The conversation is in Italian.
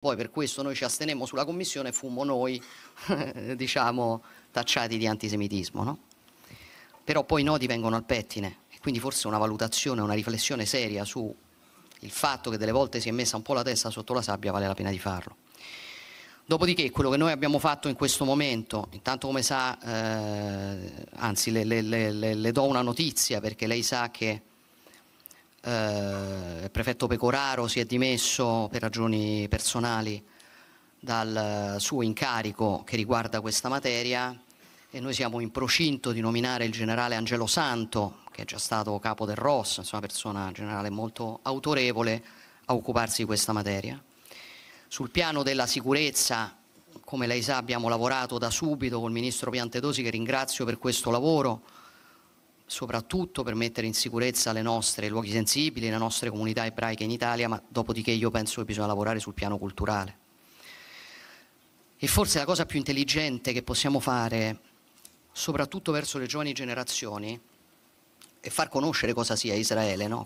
Poi per questo noi ci astenemmo sulla commissione e fummo noi, diciamo, tacciati di antisemitismo. No? Però poi i nodi vengono al pettine e quindi forse una valutazione, una riflessione seria sul fatto che delle volte si è messa un po' la testa sotto la sabbia vale la pena di farlo. Dopodiché quello che noi abbiamo fatto in questo momento, intanto come sa, eh, anzi le, le, le, le, do una notizia perché lei sa che eh, prefetto Pecoraro si è dimesso per ragioni personali dal suo incarico che riguarda questa materia e noi siamo in procinto di nominare il generale Angelo Santo, che è già stato capo del ROS, insomma una persona generale molto autorevole, a occuparsi di questa materia. Sul piano della sicurezza, come lei sa, abbiamo lavorato da subito col ministro Piantedosi, che ringrazio per questo lavoro, soprattutto per mettere in sicurezza le nostre luoghi sensibili, le nostre comunità ebraiche in Italia, ma dopodiché io penso che bisogna lavorare sul piano culturale. E forse la cosa più intelligente che possiamo fare, soprattutto verso le giovani generazioni, è far conoscere cosa sia Israele, no?